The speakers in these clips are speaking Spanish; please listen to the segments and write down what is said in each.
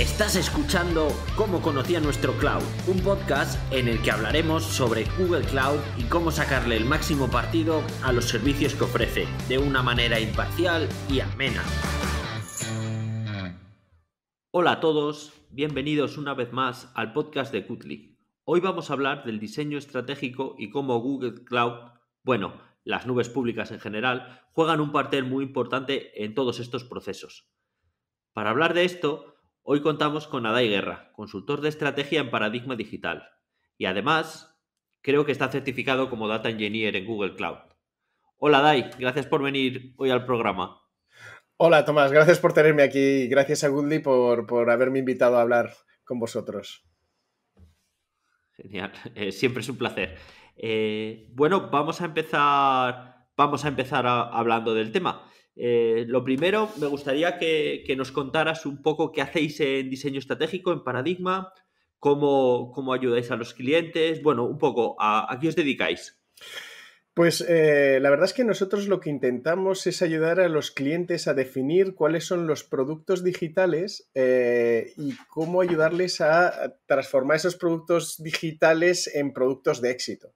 Estás escuchando Cómo conocía nuestro cloud, un podcast en el que hablaremos sobre Google Cloud y cómo sacarle el máximo partido a los servicios que ofrece, de una manera imparcial y amena. Hola a todos, bienvenidos una vez más al podcast de Kutli. Hoy vamos a hablar del diseño estratégico y cómo Google Cloud, bueno, las nubes públicas en general, juegan un papel muy importante en todos estos procesos. Para hablar de esto, Hoy contamos con Adai Guerra, consultor de estrategia en paradigma digital. Y además, creo que está certificado como Data Engineer en Google Cloud. Hola Adai, gracias por venir hoy al programa. Hola Tomás, gracias por tenerme aquí. Gracias a Goodly por, haberme invitado a hablar con vosotros. Genial, eh, siempre es un placer. Eh, bueno, vamos a empezar, vamos a empezar hablando del tema. Eh, lo primero, me gustaría que, nos contaras un poco qué hacéis en diseño estratégico, en Paradigma, cómo, ayudáis a los clientes, bueno, un poco, ¿a, qué os dedicáis? Pues eh, la verdad es que nosotros lo que intentamos es ayudar a los clientes a definir cuáles son los productos digitales eh, y cómo ayudarles a transformar esos productos digitales en productos de éxito.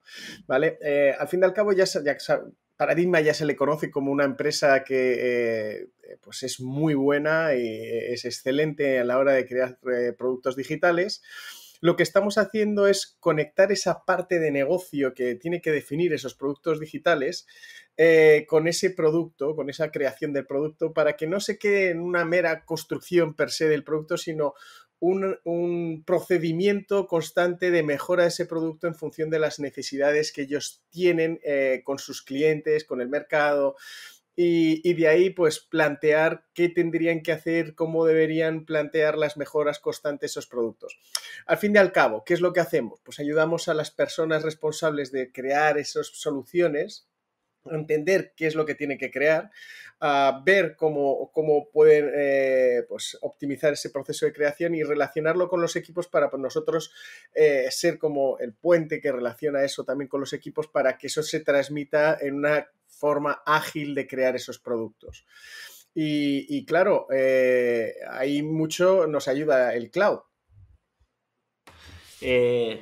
¿vale? al fin y al cabo, ya, ya, Paradigma ya se le conoce como una empresa que eh, eh, pues es muy buena y es excelente a la hora de crear eh, productos digitales. Lo que estamos haciendo es conectar esa parte de negocio que tiene que definir esos productos digitales con ese producto, con esa creación del producto, para que no se quede en una mera construcción per se del producto, sino un, procedimiento constante de mejora de ese producto en función de las necesidades que ellos tienen eh, con sus clientes, con el mercado. Y, de ahí, pues, plantear qué tendrían que hacer, cómo deberían plantear las mejoras constantes esos productos. Al fin y al cabo, ¿qué es lo que hacemos? Pues ayudamos a las personas responsables de crear esas soluciones entender qué es lo que tiene que crear, a ver cómo, eh, pueden optimizar ese proceso de creación y relacionarlo con los equipos para pues, nosotros eh, ser como el puente que relaciona eso también con los equipos para que eso se transmita en una forma ágil de crear esos productos. Y, claro, eh, ahí mucho nos ayuda el cloud. Eh,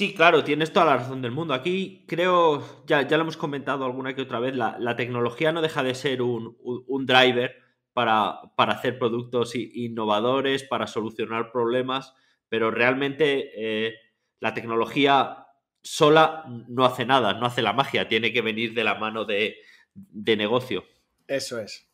Sí, claro, tienes toda la razón del mundo. Aquí creo, ya, ya lo hemos comentado alguna que otra vez, la, tecnología no deja de ser un, driver para, hacer productos innovadores, para solucionar problemas, pero realmente eh, la tecnología sola no hace nada, no hace la magia, tiene que venir de la mano de, negocio. Eso es.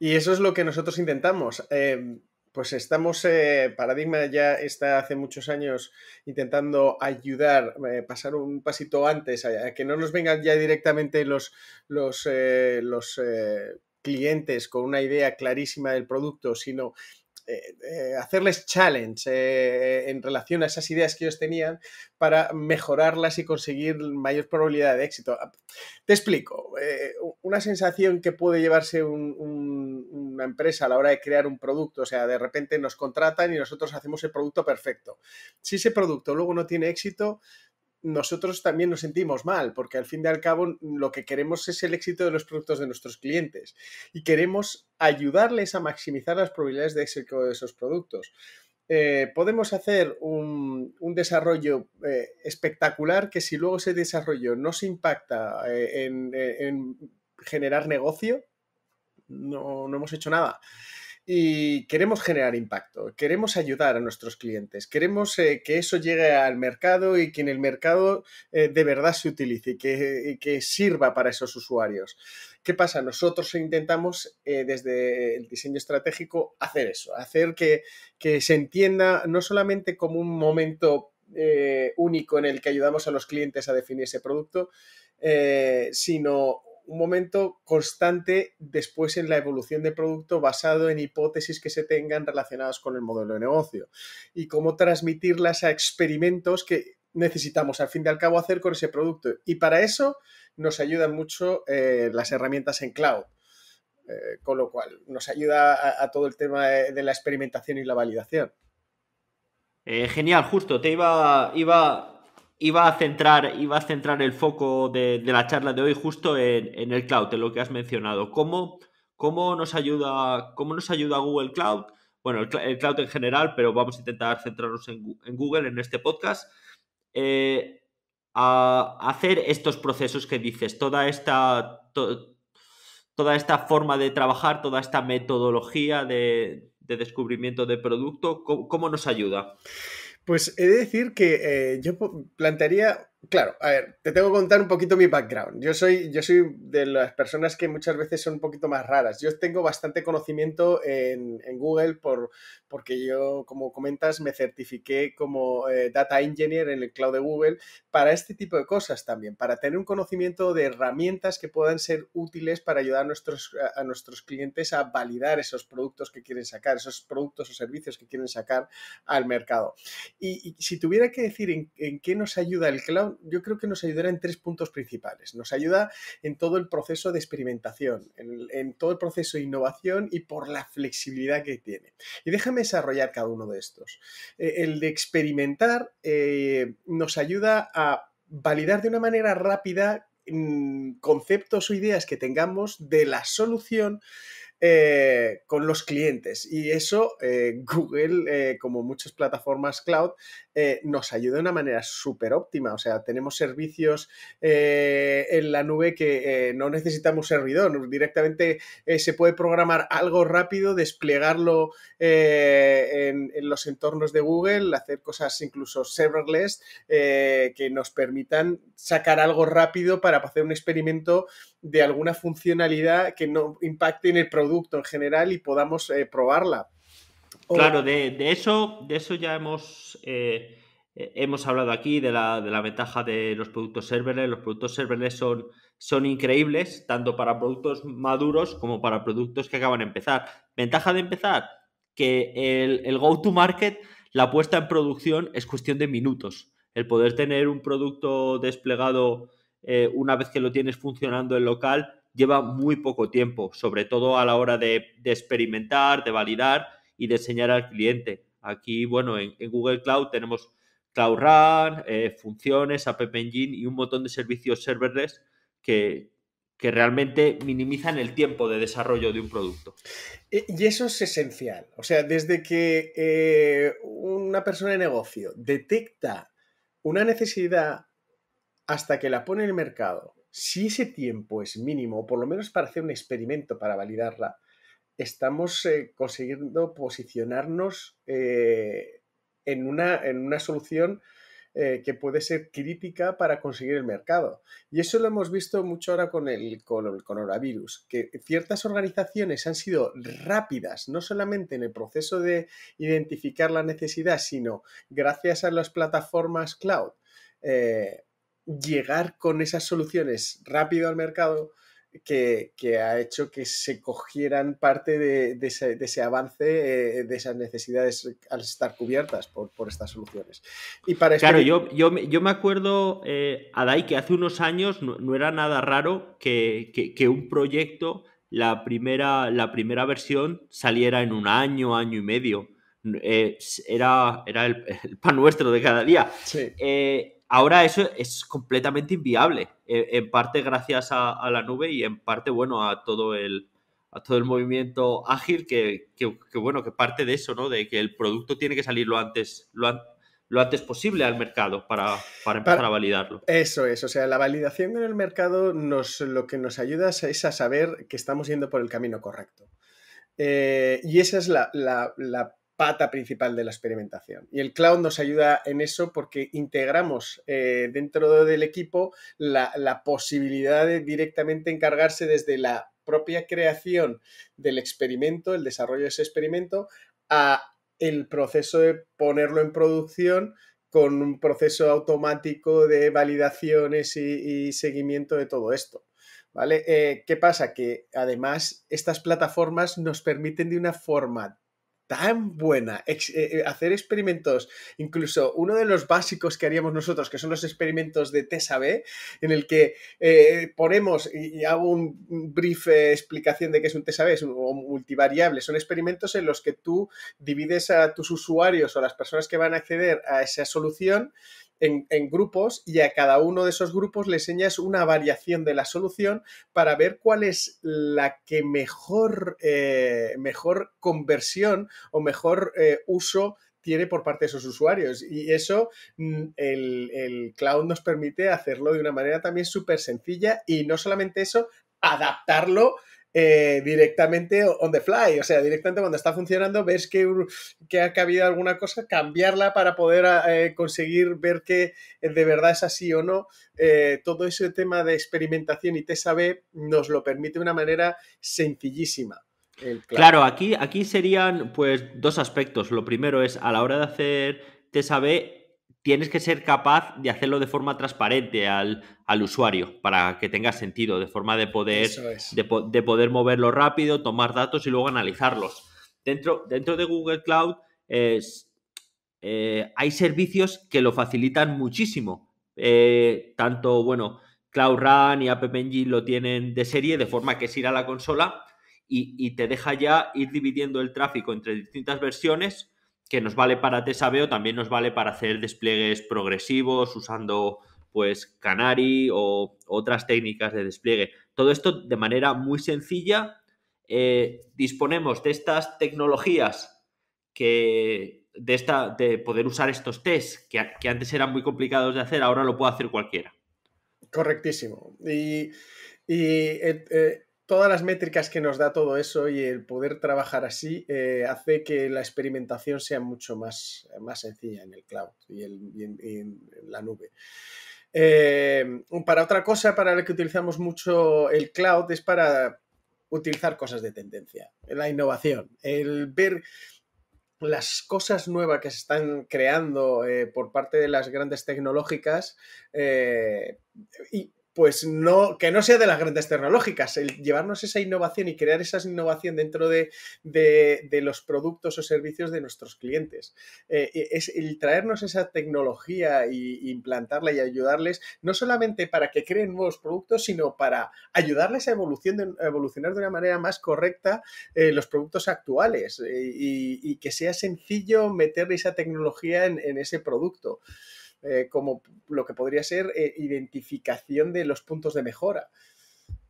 Y eso es lo que nosotros intentamos. Eh, pues estamos, eh, Paradigma ya está hace muchos años intentando ayudar, eh, pasar un pasito antes, a, que no nos vengan ya directamente los, los, eh, los clientes con una idea clarísima del producto, sino eh, eh, hacerles challenge eh, en relación a esas ideas que ellos tenían para mejorarlas y conseguir mayor probabilidad de éxito. Ah, te explico, una sensación que puede llevarse una empresa a la hora de crear un producto, o sea, de repente nos contratan y nosotros hacemos el producto perfecto. Si ese producto luego no tiene éxito, nosotros también nos sentimos mal, porque al fin y al cabo mm, lo que queremos es el éxito de los productos de nuestros clientes y queremos ayudarles a maximizar las probabilidades de éxito de esos productos. Eh, podemos hacer un, desarrollo eh, espectacular que si luego ese desarrollo no se impacta eh, en, generar negocio, no, no hemos hecho nada y queremos generar impacto, queremos ayudar a nuestros clientes, queremos eh, que eso llegue al mercado y que en el mercado eh, de verdad se utilice y que, sirva para esos usuarios. ¿Qué pasa? Nosotros intentamos eh, desde el diseño estratégico hacer eso, hacer que, que se entienda no solamente como un momento único en el que ayudamos a los clientes a definir ese producto, sino un momento constante después en la evolución de producto basado en hipótesis que se tengan relacionadas con el modelo de negocio y cómo transmitirlas a experimentos que necesitamos al fin y al cabo hacer con ese producto. Y para eso nos ayudan mucho eh, las herramientas en cloud. Eh, con lo cual nos ayuda a, todo el tema de, la experimentación y la validación. Eh, genial, justo, te iba, iba iba a centrar, a centrar el foco de, la charla de hoy justo en, el cloud, en lo que has mencionado. ¿Cómo, cómo, nos, ayuda, nos ayuda Google Cloud? Bueno, el, cloud en general, pero vamos a intentar centrarnos en, Google en este podcast. Eh, a hacer estos procesos que dices, toda esta, toda esta forma de trabajar, toda esta metodología de, descubrimiento de producto, cómo nos ayuda? Pues he de decir que eh, yo plantearía Claro, a ver, te tengo que contar un poquito mi background. Yo soy, yo soy de las personas que muchas veces son un poquito más raras. Yo tengo bastante conocimiento en, Google por, porque yo, como comentas, me certifiqué como eh, Data Engineer en el cloud de Google para este tipo de cosas también, para tener un conocimiento de herramientas que puedan ser útiles para ayudar a nuestros, a, nuestros clientes a validar esos productos que quieren sacar, esos productos o servicios que quieren sacar al mercado. Y, si tuviera que decir en qué nos ayuda el cloud, yo creo que nos ayudará en tres puntos principales. Nos ayuda en todo el proceso de experimentación, en, todo el proceso de innovación y por la flexibilidad que tiene. Y déjame desarrollar cada uno de estos. Eh, el de experimentar eh, nos ayuda a validar de una manera rápida mm, conceptos o ideas que tengamos de la solución eh, con los clientes. Y eso eh, Google, eh, como muchas plataformas cloud, nos ayuda de una manera súper óptima. O sea, tenemos servicios en la nube que no necesitamos servidor. Directamente se puede programar algo rápido, desplegarlo en, en, los entornos de Google, hacer cosas incluso serverless que nos permitan sacar algo rápido para hacer un experimento de alguna funcionalidad que no impacte en el producto en general y podamos eh, probarla. Claro, de, eso, de eso ya hemos, eh, eh, hemos hablado aquí, de la, de la, ventaja de los productos serverless. Los productos serverless son, son increíbles, tanto para productos maduros como para productos que acaban de empezar. Ventaja de empezar, que el, go-to-market, la puesta en producción es cuestión de minutos. El poder tener un producto desplegado una vez que lo tienes funcionando en local lleva muy poco tiempo, sobre todo a la hora de, experimentar, de validar y de enseñar al cliente. Aquí, bueno, en, Google Cloud tenemos Cloud Run, eh, funciones, App Engine y un montón de servicios serverless que, que realmente minimizan el tiempo de desarrollo de un producto. Eh, y eso es esencial. O sea, desde que eh, una persona de negocio detecta una necesidad hasta que la pone en el mercado si ese tiempo es mínimo, o por lo menos para hacer un experimento para validarla, estamos eh, consiguiendo posicionarnos eh, en, una, solución eh, que puede ser crítica para conseguir el mercado. Y eso lo hemos visto mucho ahora con el, coronavirus, que ciertas organizaciones han sido rápidas, no solamente en el proceso de identificar la necesidad, sino gracias a las plataformas cloud llegar con esas soluciones rápido al mercado que, ha hecho que se cogieran parte de, ese, avance, eh, de esas necesidades al estar cubiertas por, estas soluciones. Y para claro, yo, yo, yo, me acuerdo, eh, Adai, que hace unos años no, era nada raro que, un proyecto, la primera, la primera versión, saliera en un año, año y medio. Eh, era, era el, pan nuestro de cada día. Eh, Ahora eso es completamente inviable, e, en, parte gracias a, la nube y en parte, bueno, a todo el, a todo el movimiento ágil que, bueno, que parte de eso, ¿no? De que el producto tiene que salir lo antes, lo, antes posible al mercado para, para empezar a validarlo. Eso es, o sea, la validación en el mercado nos, lo que nos ayuda es a saber que estamos yendo por el camino correcto. Eh, y esa es la pata principal de la experimentación. Y el cloud nos ayuda en eso porque integramos eh, dentro del equipo la, posibilidad de directamente encargarse desde la propia creación del experimento, el desarrollo de ese experimento, a el proceso de ponerlo en producción con un proceso automático de validaciones y, seguimiento de todo esto. ¿Vale? Eh, ¿Qué pasa? Que además estas plataformas nos permiten de una forma tan buena. Eh, eh, hacer experimentos, incluso uno de los básicos que haríamos nosotros, que son los experimentos de TSAB, en el que eh, ponemos y, hago un brief explicación de qué es un TSAB, es multivariable. Son experimentos en los que tú divides a tus usuarios o a las personas que van a acceder a esa solución en, grupos y a cada uno de esos grupos le enseñas una variación de la solución para ver cuál es la que mejor, eh, mejor conversión o mejor eh, uso tiene por parte de esos usuarios. Y eso mm, el, el cloud nos permite hacerlo de una manera también súper sencilla y no solamente eso, adaptarlo eh, directamente on the fly, o sea, directamente cuando está funcionando ves que, ha cabido alguna cosa, cambiarla para poder ah, eh, conseguir ver que eh, de verdad es así o no. todo ese tema de experimentación y TSAB nos lo permite de una manera sencillísima. claro, aquí, aquí serían pues dos aspectos. Lo primero es a la hora de hacer TSAB tienes que ser capaz de hacerlo de forma transparente al, usuario para que tenga sentido, de forma de poder, de, poder moverlo rápido, tomar datos y luego analizarlos. Dentro, dentro de Google Cloud es, eh, hay servicios que lo facilitan muchísimo. Eh, tanto, bueno, Cloud Run y App Engine lo tienen de serie, de forma que es ir a la consola y te deja ya ir dividiendo el tráfico entre distintas versiones que nos vale para o también nos vale para hacer despliegues progresivos usando pues Canary o otras técnicas de despliegue. Todo esto de manera muy sencilla. Eh, disponemos de estas tecnologías que de, esta, de poder usar estos test, que, antes eran muy complicados de hacer, ahora lo puede hacer cualquiera. Correctísimo. Y, eh, eh, todas las métricas que nos da todo eso y el poder trabajar así eh, hace que la experimentación sea mucho más, más sencilla en el cloud y, en, la nube. Eh, para otra cosa, para la que utilizamos mucho el cloud es para utilizar cosas de tendencia, la innovación, el ver las cosas nuevas que se están creando eh, por parte de las grandes tecnológicas y pues no, que no sea de las grandes tecnológicas, el llevarnos esa innovación y crear esa innovación dentro de, los productos o servicios de nuestros clientes. Eh, e, es el traernos esa tecnología e implantarla y ayudarles, no solamente para que creen nuevos productos, sino para ayudarles a, evolucionar de una manera más correcta eh, los productos actuales eh, y, que sea sencillo meter esa tecnología en ese producto. Eh, como lo que podría ser eh, identificación de los puntos de mejora.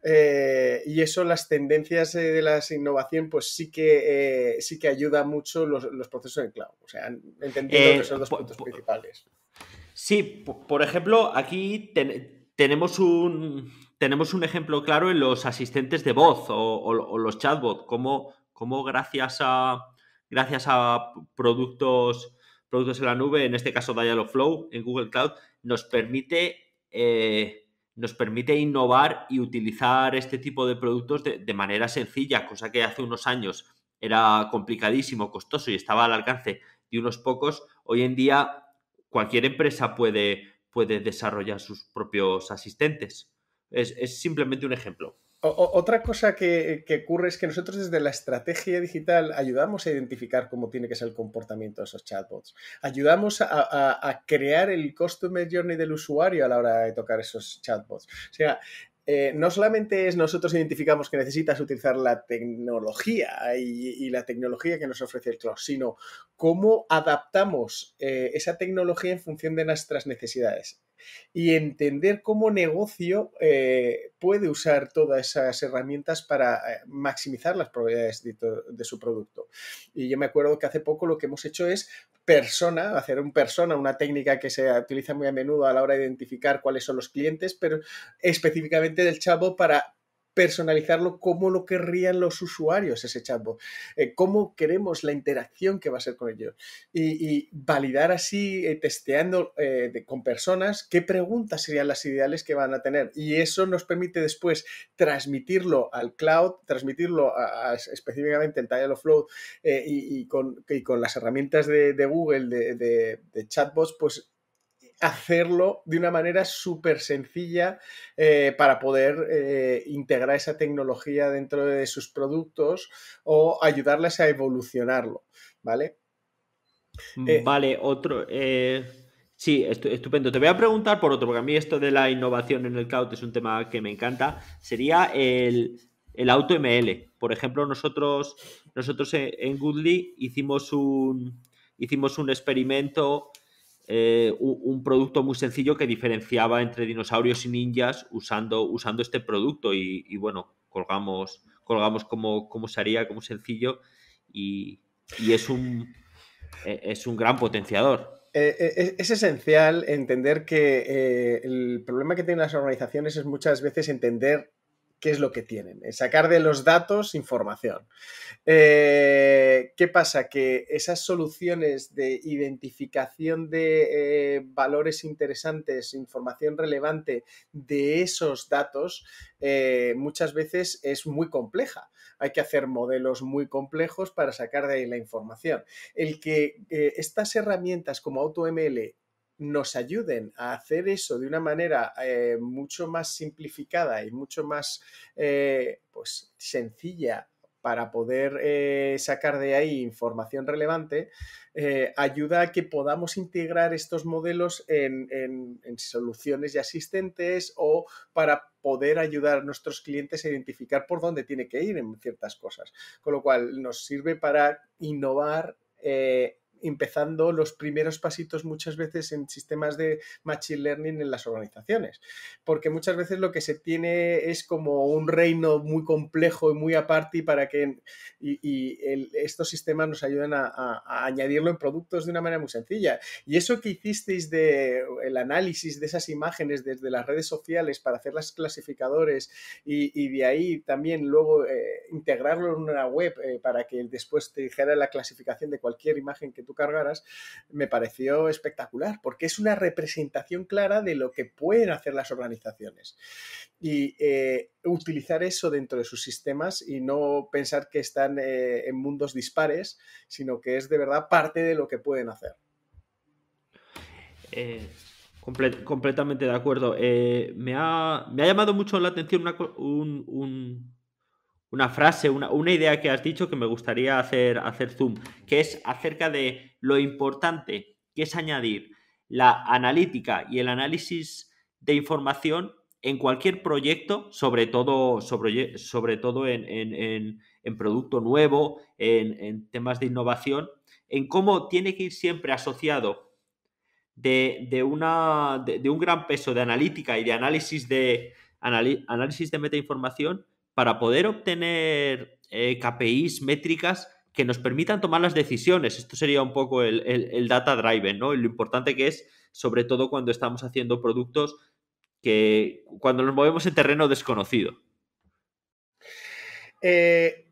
Eh, y eso, las tendencias de la innovación, pues sí que, sí que ayuda mucho los, procesos en cloud. O sea, entendiendo que son puntos principales. Sí, por ejemplo, aquí tenemos, un, tenemos un ejemplo claro en los asistentes de voz o, los chatbots, como, gracias, a, gracias a productos productos en la nube, en este caso Dialogflow en Google Cloud, nos permite, eh, nos permite innovar y utilizar este tipo de productos de, manera sencilla, cosa que hace unos años era complicadísimo, costoso y estaba al alcance de unos pocos. Hoy en día cualquier empresa puede, puede desarrollar sus propios asistentes. Es, es simplemente un ejemplo otra cosa que, ocurre es que nosotros desde la estrategia digital ayudamos a identificar cómo tiene que ser el comportamiento de esos chatbots. Ayudamos a, a crear el customer journey del usuario a la hora de tocar esos chatbots. O sea, eh, no solamente es nosotros identificamos que necesitas utilizar la tecnología y, la tecnología que nos ofrece el cloud, sino cómo adaptamos eh, esa tecnología en función de nuestras necesidades y entender cómo negocio eh, puede usar todas esas herramientas para maximizar las probabilidades de, su producto. Y yo me acuerdo que hace poco lo que hemos hecho es persona, hacer un persona, una técnica que se utiliza muy a menudo a la hora de identificar cuáles son los clientes, pero específicamente del chavo para personalizarlo como lo querrían los usuarios ese chatbot, eh, cómo queremos la interacción que va a ser con ellos y, validar así, eh, testeando eh, con personas, qué preguntas serían las ideales que van a tener. Y eso nos permite después transmitirlo al cloud, transmitirlo específicamente en Tile of Flow y, con, las herramientas de, Google de, de chatbots, pues hacerlo de una manera súper sencilla eh, para poder eh, integrar esa tecnología dentro de sus productos o ayudarles a evolucionarlo, ¿vale? Eh, vale, otro. sí, estupendo. Te voy a preguntar por otro, porque a mí esto de la innovación en el cloud es un tema que me encanta. Sería el, el auto Por ejemplo, nosotros, nosotros en Goodly hicimos un, hicimos un experimento eh, un producto muy sencillo que diferenciaba entre dinosaurios y ninjas usando, usando este producto y, bueno, colgamos, colgamos se haría, como sencillo y, es, un, e, es un gran potenciador. Eh, eh, es, esencial entender que el problema que tienen las organizaciones es muchas veces entender qué es lo que tienen, eh, sacar de los datos información. Eh, ¿Qué pasa? Que esas soluciones de identificación de eh, valores interesantes, información relevante de esos datos, muchas veces es muy compleja. Hay que hacer modelos muy complejos para sacar de ahí la información. El que estas herramientas como AutoML nos ayuden a hacer eso de una manera eh, mucho más simplificada y mucho más eh, pues, sencilla para poder eh, sacar de ahí información relevante, ayuda a que podamos integrar estos modelos en, soluciones ya asistentes o para poder ayudar a nuestros clientes a identificar por dónde tiene que ir en ciertas cosas. Con lo cual, nos sirve para innovar empezando los primeros pasitos muchas veces en sistemas de machine learning en las organizaciones. Porque muchas veces lo que se tiene es como un reino muy complejo y muy aparte para que y, estos sistemas nos ayuden a, añadirlo en productos de una manera muy sencilla. Y eso que hicisteis de el análisis de esas imágenes desde las redes sociales para hacer las clasificadores y, de ahí también luego eh, integrarlo en una web eh, para que después te dijera la clasificación de cualquier imagen que cargaras, me pareció espectacular, porque es una representación clara de lo que pueden hacer las organizaciones. Y eh, utilizar eso dentro de sus sistemas y no pensar que están eh, en mundos dispares, sino que es de verdad parte de lo que pueden hacer. Eh, completamente de acuerdo. Me ha, me, ha, llamado mucho la atención un una frase, una, una, idea que has dicho que me gustaría hacer, hacer zoom, que es acerca de lo importante que es añadir la analítica y el análisis de información en cualquier proyecto, sobre todo, sobre, sobre todo en, producto nuevo, en, temas de innovación, en cómo tiene que ir siempre asociado de, de una, de, un gran peso de analítica y de análisis de, análisis de metainformación para poder obtener eh, KPIs, métricas que nos permitan tomar las decisiones. Esto sería un poco el, data drive, ¿no? lo importante que es, sobre todo cuando estamos haciendo productos que cuando nos movemos en terreno desconocido. Eh,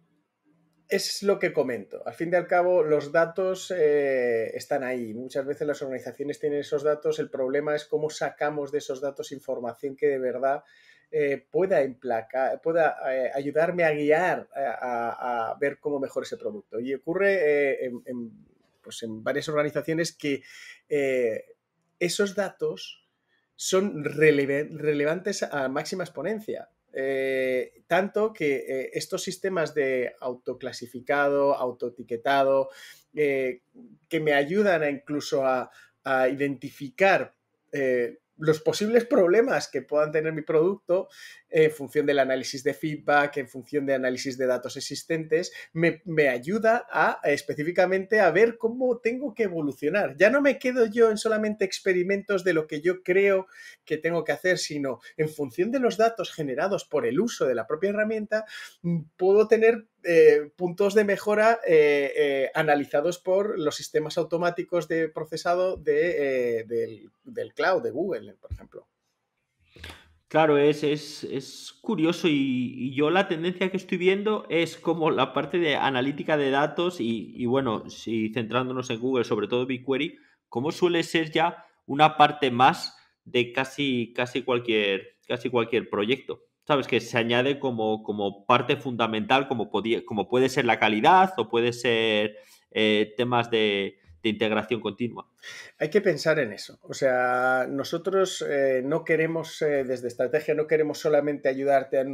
es lo que comento. Al fin y al cabo, los datos eh, están ahí. Muchas veces las organizaciones tienen esos datos. El problema es cómo sacamos de esos datos información que de verdad eh, pueda, emplacar, pueda eh, ayudarme a guiar a, ver cómo mejor ese producto. Y ocurre pues, en, varias organizaciones que esos datos son relevantes a máxima exponencia. Eh, tanto que eh, estos sistemas de autoclasificado, autoetiquetado, eh, que me ayudan incluso a identificar los posibles problemas que puedan tener mi producto en función del análisis de feedback, en función de análisis de datos existentes, me, ayuda a, específicamente a ver cómo tengo que evolucionar. Ya no me quedo yo en solamente experimentos de lo que yo creo que tengo que hacer, sino en función de los datos generados por el uso de la propia herramienta, mm, puedo tener eh, puntos de mejora eh, eh, analizados por los sistemas automáticos de procesado de, del, cloud, de Google, por ejemplo. Claro, es, curioso y, yo la tendencia que estoy viendo es como la parte de analítica de datos y, bueno, si centrándonos en Google, sobre todo BigQuery, como suele ser ya una parte más de casi, casi, cualquier, casi cualquier proyecto. ¿sabes? Que se añade como, parte fundamental, como, como puede ser la calidad o puede ser eh, temas de, integración continua. Hay que pensar en eso. O sea, nosotros eh, no queremos, eh, desde estrategia, no queremos solamente ayudarte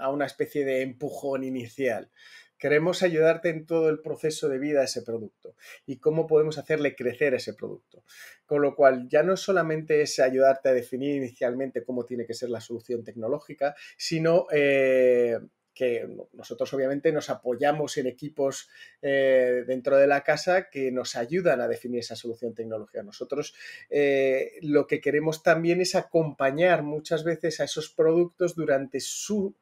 a una especie de empujón inicial Queremos ayudarte en todo el proceso de vida de ese producto y cómo podemos hacerle crecer ese producto. Con lo cual, ya no solamente es ayudarte a definir inicialmente cómo tiene que ser la solución tecnológica, sino... Eh, que nosotros obviamente nos apoyamos en equipos eh, dentro de la casa que nos ayudan a definir esa solución tecnológica. Nosotros eh, lo que queremos también es acompañar muchas veces a esos productos durante su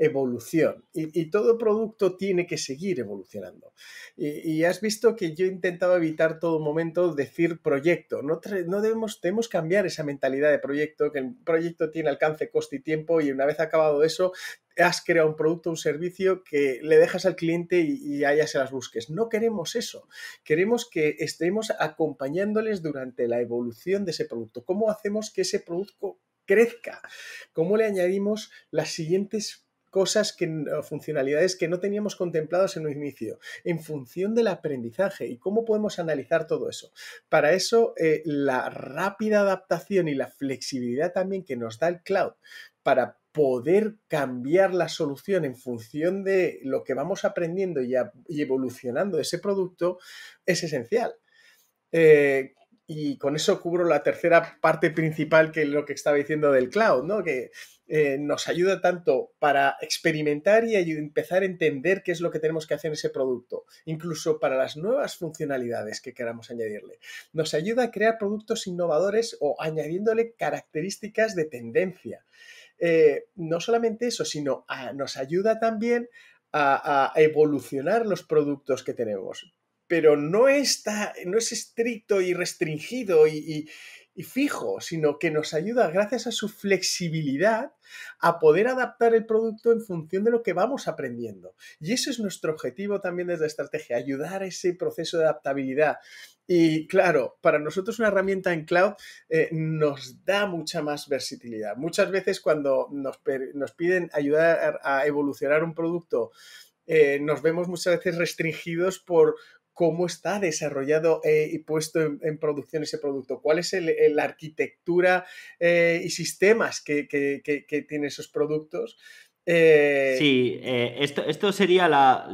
evolución. Y, todo producto tiene que seguir evolucionando. Y, has visto que yo he intentado evitar todo momento decir proyecto. No, no debemos, cambiar esa mentalidad de proyecto, que el proyecto tiene alcance, coste y tiempo, y una vez acabado eso, has creado un producto, o un servicio que le dejas al cliente y, y, se las busques. No queremos eso. Queremos que estemos acompañándoles durante la evolución de ese producto. ¿Cómo hacemos que ese producto crezca? ¿Cómo le añadimos las siguientes cosas que, funcionalidades que no teníamos contempladas en un inicio, en función del aprendizaje y cómo podemos analizar todo eso. Para eso, eh, la rápida adaptación y la flexibilidad también que nos da el cloud para poder cambiar la solución en función de lo que vamos aprendiendo y, evolucionando ese producto es esencial. Eh, y con eso cubro la tercera parte principal que es lo que estaba diciendo del cloud, ¿no? Que eh, nos ayuda tanto para experimentar y empezar a entender qué es lo que tenemos que hacer en ese producto, incluso para las nuevas funcionalidades que queramos añadirle. Nos ayuda a crear productos innovadores o añadiéndole características de tendencia. Eh, no solamente eso, sino ah, nos ayuda también a, evolucionar los productos que tenemos pero no está, no es estricto y restringido y, y fijo, sino que nos ayuda gracias a su flexibilidad a poder adaptar el producto en función de lo que vamos aprendiendo. Y ese es nuestro objetivo también desde la estrategia, ayudar a ese proceso de adaptabilidad. Y claro, para nosotros una herramienta en cloud eh, nos da mucha más versatilidad. Muchas veces cuando nos, nos piden ayudar a evolucionar un producto, eh, nos vemos muchas veces restringidos por cómo está desarrollado eh, y puesto en, producción ese producto, cuál es la arquitectura eh, y sistemas que, tiene esos productos. Eh, sí, esto, sería la,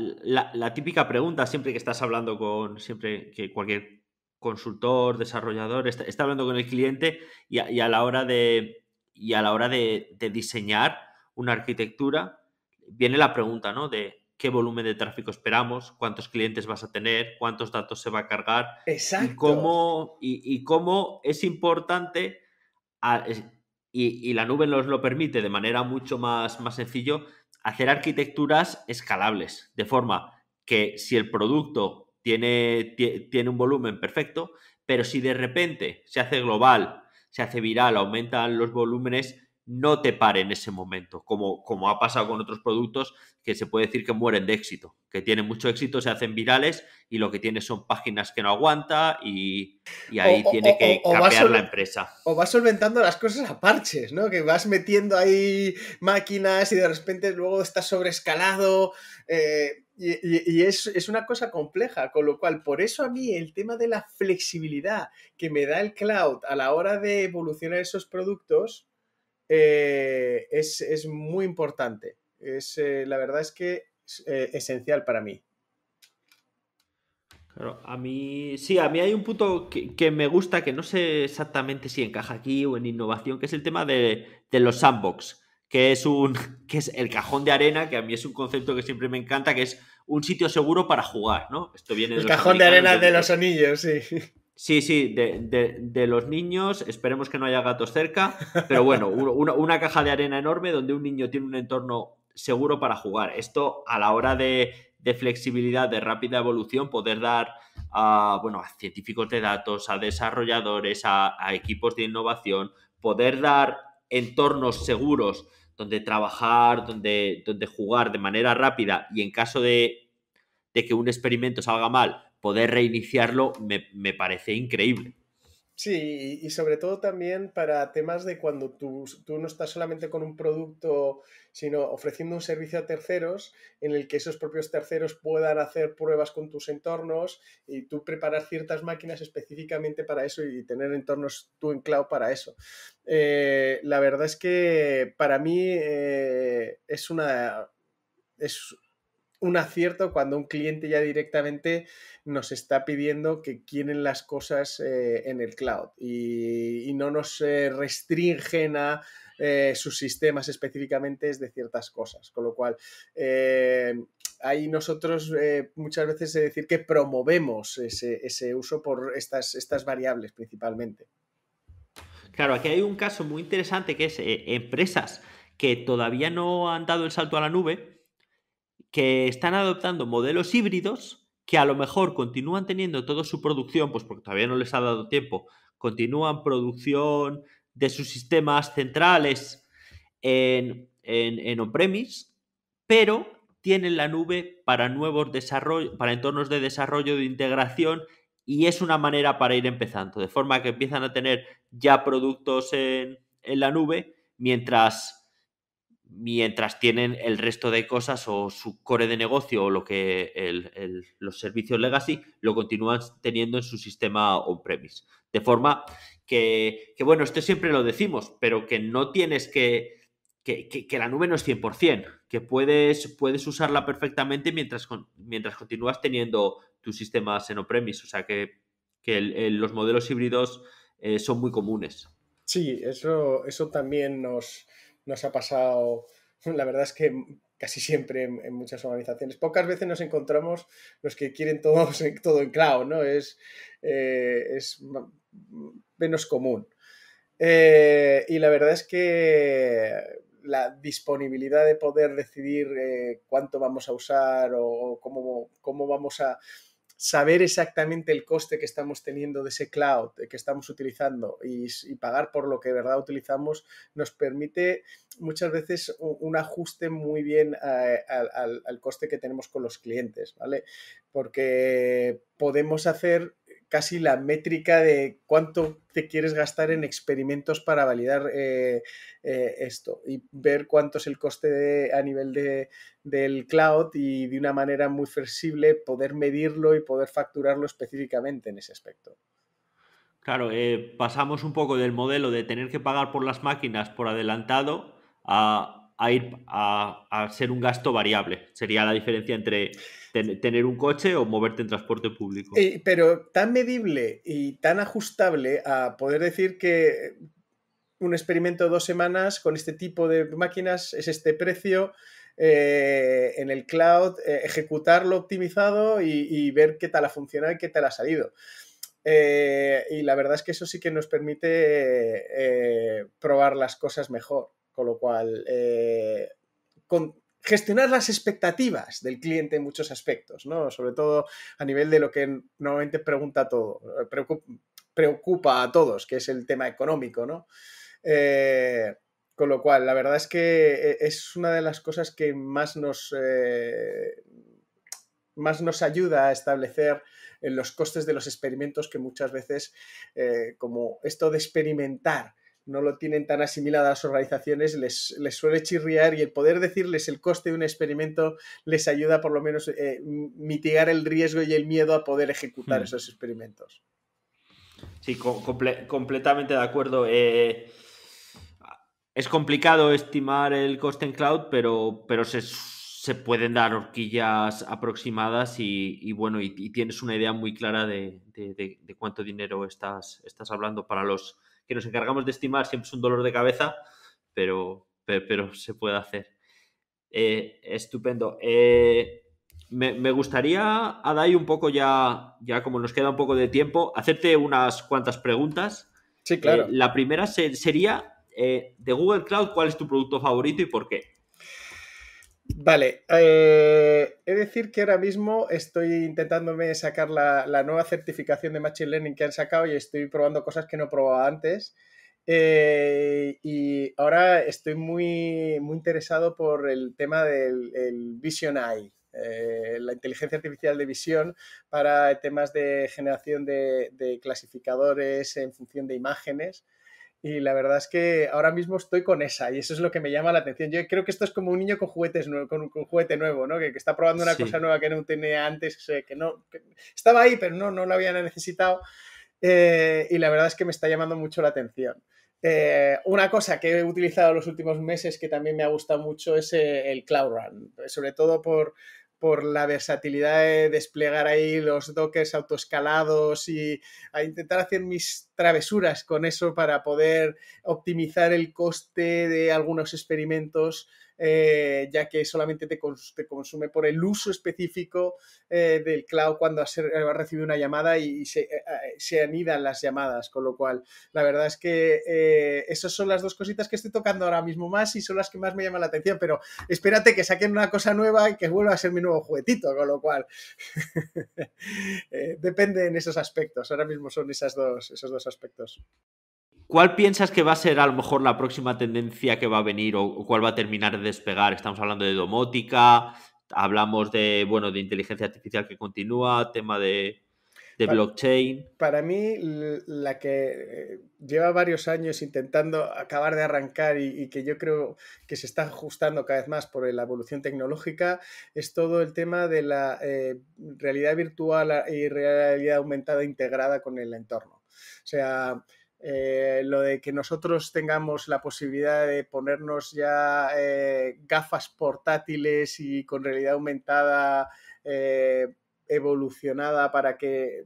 típica pregunta siempre que estás hablando con, siempre que cualquier consultor, desarrollador, está, hablando con el cliente y a, la hora de, y a la hora diseñar una arquitectura, viene la pregunta, ¿no? De, qué volumen de tráfico esperamos, cuántos clientes vas a tener, cuántos datos se va a cargar. Exacto. Y cómo, es importante, y, la nube nos lo permite de manera mucho más, más sencillo, hacer arquitecturas escalables, de forma que si el producto tiene, tiene un volumen perfecto, pero si de repente se hace global, se hace viral, aumentan los volúmenes, no te pare en ese momento, como, como ha pasado con otros productos que se puede decir que mueren de éxito, que tienen mucho éxito, se hacen virales y lo que tienen son páginas que no aguanta y, y ahí tiene que capear la empresa. O vas solventando las cosas a parches, ¿no? Que vas metiendo ahí máquinas y de repente luego estás sobreescalado. Eh, y, y es, es, una cosa compleja, con lo cual, por eso a mí el tema de la flexibilidad que me da el cloud a la hora de evolucionar esos productos, eh, es, muy importante. Es, eh, la verdad es que es eh, esencial para mí. Claro, a mí sí, a mí hay un punto que, me gusta, que no sé exactamente si encaja aquí o en innovación, que es el tema de, de, los sandbox, que es un que es el cajón de arena, que a mí es un concepto que siempre me encanta, que es un sitio seguro para jugar, ¿no? Esto viene el cajón de arena de los anillos, sí. Sí, sí, de, los niños, esperemos que no haya gatos cerca, pero bueno, una, caja de arena enorme donde un niño tiene un entorno seguro para jugar. Esto a la hora de, flexibilidad, de rápida evolución, poder dar a, bueno, a científicos de datos, a desarrolladores, a, equipos de innovación, poder dar entornos seguros donde trabajar, donde, donde jugar de manera rápida y en caso de, de que un experimento salga mal, poder reiniciarlo me, parece increíble. Sí, y sobre todo también para temas de cuando tú, no estás solamente con un producto, sino ofreciendo un servicio a terceros en el que esos propios terceros puedan hacer pruebas con tus entornos y tú preparar ciertas máquinas específicamente para eso y tener entornos tú en para eso. Eh, la verdad es que para mí eh, es una un acierto cuando un cliente ya directamente nos está pidiendo que quieren las cosas eh, en el cloud y, no nos eh, restringen a eh, sus sistemas específicamente de ciertas cosas. Con lo cual, ahí nosotros muchas veces es decir que promovemos ese, ese uso por estas, estas variables principalmente. Claro, aquí hay un caso muy interesante que es empresas que todavía no han dado el salto a la nube, que están adoptando modelos híbridos que a lo mejor continúan teniendo toda su producción, pues porque todavía no les ha dado tiempo, continúan producción de sus sistemas centrales en, en, on-premise, pero tienen la nube para nuevos desarrollos, para entornos de desarrollo, de integración, y es una manera para ir empezando, de forma que empiezan a tener ya productos en, en la nube, mientras mientras tienen el resto de cosas o su core de negocio o lo que los servicios legacy lo continúan teniendo en su sistema on-premise. De forma que, que, bueno, esto siempre lo decimos, pero que no tienes que, que, la nube no es 100%, que puedes, puedes usarla perfectamente mientras, mientras continúas teniendo tus sistemas en on-premise. O sea que, los modelos híbridos eh, son muy comunes. Sí, eso, eso también nos nos ha pasado, la verdad es que casi siempre en, muchas organizaciones. Pocas veces nos encontramos los que quieren todo, todo en cloud, ¿no? Es, eh, es menos común. Eh, y la verdad es que la disponibilidad de poder decidir eh, cuánto vamos a usar o, o cómo, cómo, vamos a saber exactamente el coste que estamos teniendo de ese cloud que estamos utilizando y, pagar por lo que de verdad utilizamos nos permite muchas veces un, ajuste muy bien eh, al, al coste que tenemos con los clientes, ¿vale? Porque podemos hacer casi la métrica de cuánto te quieres gastar en experimentos para validar eh, eh, esto y ver cuánto es el coste a nivel del cloud y de una manera muy flexible poder medirlo y poder facturarlo específicamente en ese aspecto. Claro, eh, pasamos un poco del modelo de tener que pagar por las máquinas por adelantado a, ir a, a ser un gasto variable. Sería la diferencia entre tener un coche o moverte en transporte público. pero tan medible y tan ajustable a poder decir que un experimento de dos semanas con este tipo de máquinas es este precio. Eh, en el cloud, eh, ejecutarlo optimizado y, ver qué tal ha funcionado y qué tal ha salido. Eh, y la verdad es que eso sí que nos permite probar las cosas mejor, con lo cual, con, gestionar las expectativas del cliente en muchos aspectos, Sobre todo a nivel de lo que normalmente pregunta todo, preocupa a todos, que es el tema económico, eh, con lo cual, la verdad es que eh, es una de las cosas que más nos, eh, más nos ayuda a establecer los costes de los experimentos que muchas veces, como esto de experimentar, no lo tienen tan asimiladas a las organizaciones, les, suele chirriar y el poder decirles el coste de un experimento les ayuda por lo menos a eh, mitigar el riesgo y el miedo a poder ejecutar hmm. esos experimentos. Sí, completamente de acuerdo. Eh, es complicado estimar el coste en cloud, pero, pero se, pueden dar horquillas aproximadas y, bueno, y, tienes una idea muy clara de, cuánto dinero estás, estás hablando para los que nos encargamos de estimar siempre es un dolor de cabeza, pero, pero, se puede hacer. Eh, estupendo. Eh, me, me, gustaría, Adai, un poco ya, ya como nos queda un poco de tiempo, hacerte unas cuantas preguntas. Sí, claro. Eh, la primera sería, de Google Cloud, ¿cuál es tu producto favorito y por qué? Vale, eh, he de decir que ahora mismo estoy intentándome sacar la, nueva certificación de Machine Learning que han sacado y estoy probando cosas que no probaba antes. Eh, y ahora estoy muy, interesado por el tema del Vision Eye, eh, la inteligencia artificial de visión para temas de generación de clasificadores en función de imágenes y la verdad es que ahora mismo estoy con esa y eso es lo que me llama la atención. Yo creo que esto es como un niño con juguetes con un, juguete nuevo, ¿no? Que, está probando una cosa nueva que no tenía antes, que no estaba ahí, pero no, no lo había necesitado. Eh, y la verdad es que me está llamando mucho la atención. Eh, una cosa que he utilizado los últimos meses que también me ha gustado mucho es eh, el Cloud Run, sobre todo por, por la versatilidad de desplegar ahí los dockers autoescalados y a intentar hacer mis travesuras con eso para poder optimizar el coste de algunos experimentos eh, ya que solamente te, consume por el uso específico eh, del cloud cuando eh, has, recibido una llamada y, se, anidan las llamadas, con lo cual la verdad es que esas son las dos cositas que estoy tocando ahora mismo más y son las que más me llaman la atención, pero espérate que saquen una cosa nueva y que vuelva a ser mi nuevo juguetito, con lo cual depende en esos aspectos, ahora mismo son esas dos, esos dos aspectos. ¿Cuál piensas que va a ser a lo mejor la próxima tendencia que va a venir o, cuál va a terminar de despegar? Estamos hablando de domótica, hablamos de, bueno, de inteligencia artificial que continúa, tema de, blockchain. Para mí, la que eh, lleva varios años intentando acabar de arrancar y, que yo creo que se está ajustando cada vez más por la evolución tecnológica es todo el tema de la eh, realidad virtual y realidad aumentada integrada con el entorno. O sea, eh, lo de que nosotros tengamos la posibilidad de ponernos ya eh, gafas portátiles y con realidad aumentada eh, evolucionada para que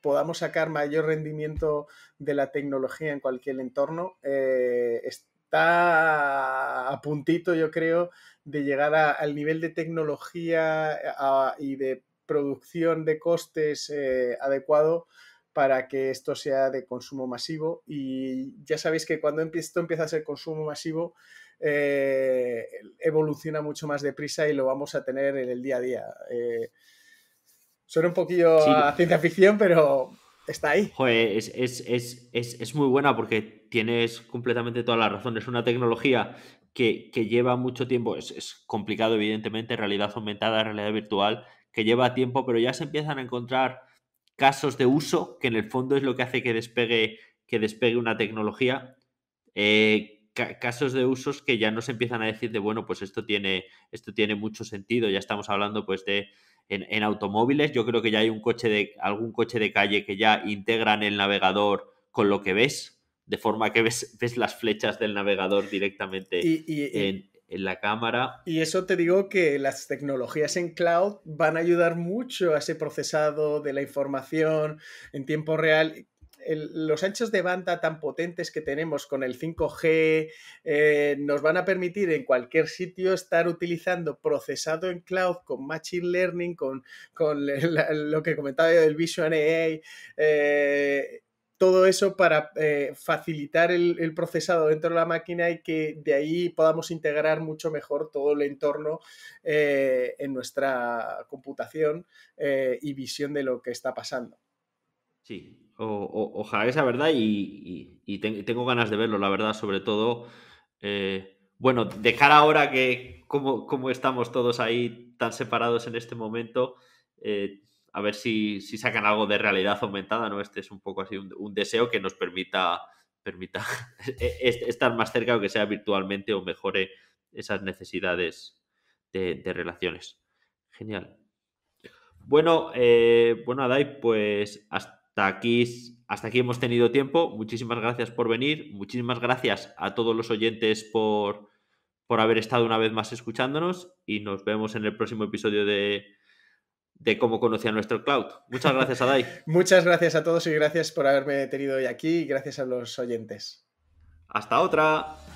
podamos sacar mayor rendimiento de la tecnología en cualquier entorno, está a puntito, yo creo, de llegar al nivel de tecnología y de producción de costes adecuado para que esto sea de consumo masivo. Y ya sabéis que cuando esto empieza a ser consumo masivo, eh, evoluciona mucho más deprisa y lo vamos a tener en el día a día. Eh, suena un poquillo a ciencia ficción, pero está ahí. es, muy buena porque tienes completamente toda la razón. Es una tecnología que, que lleva mucho tiempo, es complicado evidentemente, realidad aumentada, realidad virtual, que lleva tiempo, pero ya se empiezan a encontrar casos de uso, que en el fondo es lo que hace que despegue, que despegue una tecnología. Eh, casos de usos que ya no se empiezan a decir de bueno, pues esto tiene, esto tiene mucho sentido. Ya estamos hablando pues de en, automóviles. Yo creo que ya hay un coche de, algún coche de calle que ya integran el navegador con lo que ves, de forma que ves, ves las flechas del navegador directamente. y, en, en la cámara. Y eso te digo que las tecnologías en cloud van a ayudar mucho a ese procesado de la información en tiempo real. los anchos de banda tan potentes que tenemos con el 5G eh, nos van a permitir en cualquier sitio estar utilizando procesado en cloud con Machine Learning, con, lo que comentaba yo del Vision AI. Eh, todo eso para eh, facilitar el, procesado dentro de la máquina y que de ahí podamos integrar mucho mejor todo el entorno eh, en nuestra computación eh, y visión de lo que está pasando. Sí, o, o, ojalá esa verdad y, tengo ganas de verlo, la verdad, sobre todo, bueno, dejar ahora que como, estamos todos ahí tan separados en este momento, a ver si, sacan algo de realidad aumentada, ¿no? Este es un poco así un, deseo que nos permita, e, e, estar más cerca, aunque sea virtualmente, o mejore esas necesidades de, relaciones. Genial. Bueno, eh, bueno, Adai, pues hasta aquí, hasta aquí hemos tenido tiempo. Muchísimas gracias por venir. Muchísimas gracias a todos los oyentes por, por haber estado una vez más escuchándonos y nos vemos en el próximo episodio de de cómo conocía nuestro cloud. Muchas gracias, a Dai Muchas gracias a todos y gracias por haberme tenido hoy aquí y gracias a los oyentes. Hasta otra.